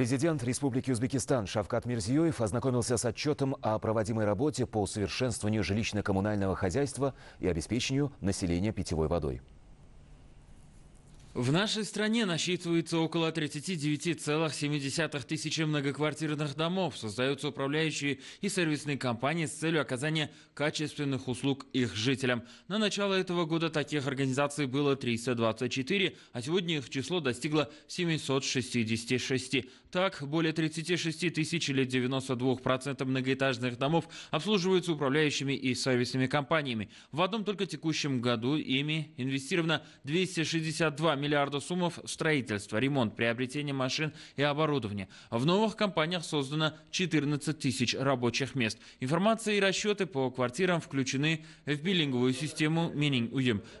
Президент Республики Узбекистан Шавкат Мирзиёев ознакомился с отчетом о проводимой работе по усовершенствованию жилищно-коммунального хозяйства и обеспечению населения питьевой водой. В нашей стране насчитывается около 39,7 тысячи многоквартирных домов. Создаются управляющие и сервисные компании с целью оказания качественных услуг их жителям. На начало этого года таких организаций было 324, а сегодня их число достигло 766. Так, более 36 тысяч или 92% многоэтажных домов обслуживаются управляющими и сервисными компаниями. В одном только текущем году ими инвестировано 262 миллиона миллиарда сумм в строительство, ремонт, приобретение машин и оборудования. В новых компаниях создано 14 тысяч рабочих мест. Информация и расчеты по квартирам включены в биллинговую систему Мининг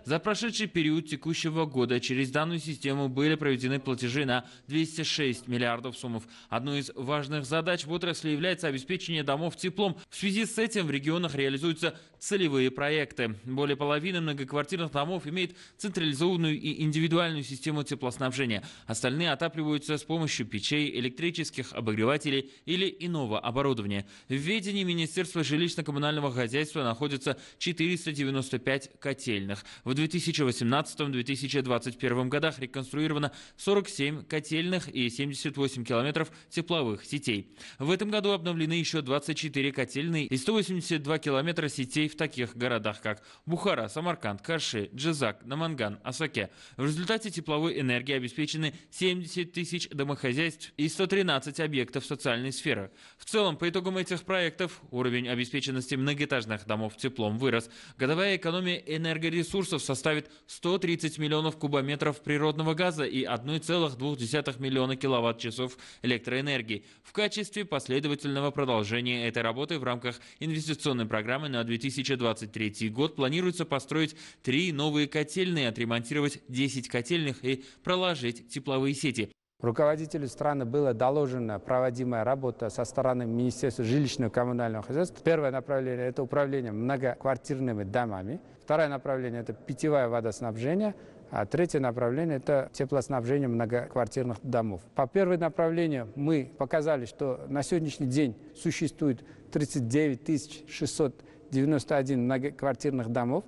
За прошедший период текущего года через данную систему были проведены платежи на 206 миллиардов сумм. Одной из важных задач в отрасли является обеспечение домов теплом. В связи с этим в регионах реализуются целевые проекты. Более половины многоквартирных домов имеет централизованную и индивидуальную центральную систему теплоснабжения. Остальные отапливаются с помощью печей, электрических обогревателей или иного оборудования. В ведении Министерства жилищно-коммунального хозяйства находится 495 котельных. В 2018-2021 годах реконструировано 47 котельных и 78 километров тепловых сетей. В этом году обновлены еще 24 котельные и 182 километра сетей в таких городах, как Бухара, Самарканд, Карши, Джизак, Наманган, Асаке. В результате результате тепловой энергии обеспечены 70 тысяч домохозяйств и 113 объектов социальной сферы. В целом, по итогам этих проектов, уровень обеспеченности многоэтажных домов теплом вырос. Годовая экономия энергоресурсов составит 130 миллионов кубометров природного газа и 1,2 миллиона киловатт-часов электроэнергии. В качестве последовательного продолжения этой работы в рамках инвестиционной программы на 2023 год планируется построить три новые котельные, отремонтировать 10 котельных котельных и проложить тепловые сети. Руководителю страны была доложена проводимая работа со стороны Министерства жилищного и коммунального хозяйства. Первое направление – это управление многоквартирными домами. Второе направление – это питьевое водоснабжение. А третье направление – это теплоснабжение многоквартирных домов. По первому направлению мы показали, что на сегодняшний день существует 39 691 многоквартирных домов.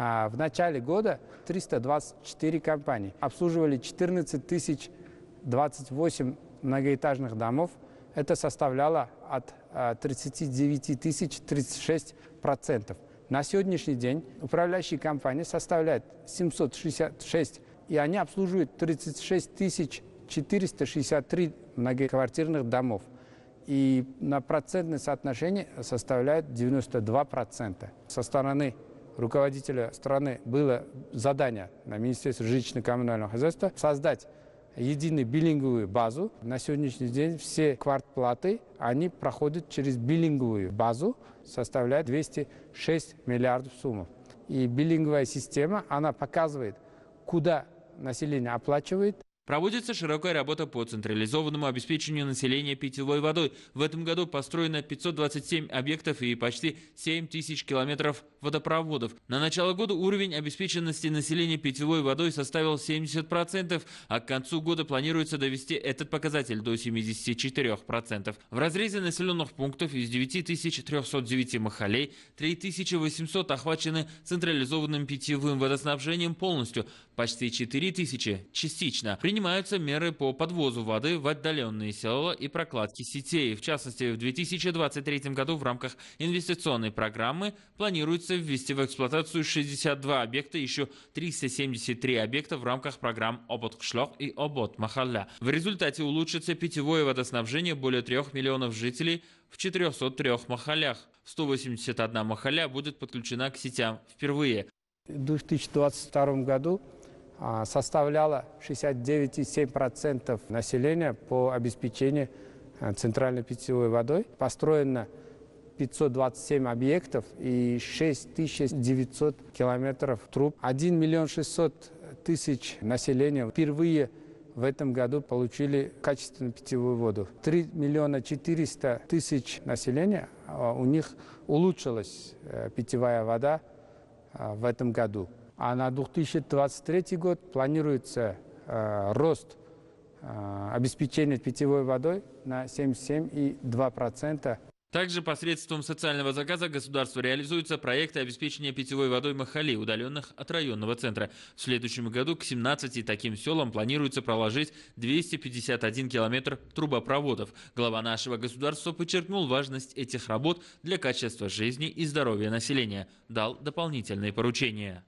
А в начале года 324 компании обслуживали 14 тысяч 28 многоэтажных домов. Это составляло от 39 а, тысяч 36 процентов. На сегодняшний день управляющие компании составляют 766, и они обслуживают 36 тысяч 463 многоквартирных домов. И на процентное соотношение составляет 92%. Со стороны руководителя страны было задание на Министерство жилищно-коммунального хозяйства создать единую билинговую базу. На сегодняшний день все квартплаты, они проходят через билинговую базу, составляет 206 миллиардов сумм. И билинговая система, она показывает, куда население оплачивает, Проводится широкая работа по централизованному обеспечению населения питьевой водой. В этом году построено 527 объектов и почти 7 тысяч километров водопроводов. На начало года уровень обеспеченности населения питьевой водой составил 70%, а к концу года планируется довести этот показатель до 74%. В разрезе населенных пунктов из 9309 махалей 3800 охвачены централизованным питьевым водоснабжением полностью, почти 4000 частично. Принимаются меры по подвозу воды в отдаленные села и прокладке сетей. В частности, в 2023 году в рамках инвестиционной программы планируется ввести в эксплуатацию 62 объекта, еще 373 объекта в рамках программ «Обот Кшлох» и «Обот Махалля». В результате улучшится питьевое водоснабжение более 3 миллионов жителей в 403 махалях. 181 махаля будет подключена к сетям впервые. В 2022 году а, составляла 69,7% населения по обеспечению а, центральной питьевой водой. Построено 527 объектов и 6900 километров труб. 1 миллион 600 тысяч населения впервые в этом году получили качественную питьевую воду. 3 миллиона 400 тысяч населения, а, у них улучшилась э, питьевая вода в этом году. А на 2023 год планируется э, рост э, обеспечения питьевой водой на 77,2%. Также посредством социального заказа государство реализуется проекты обеспечения питьевой водой Махали, удаленных от районного центра. В следующем году к 17 таким селам планируется проложить 251 километр трубопроводов. Глава нашего государства подчеркнул важность этих работ для качества жизни и здоровья населения. Дал дополнительные поручения.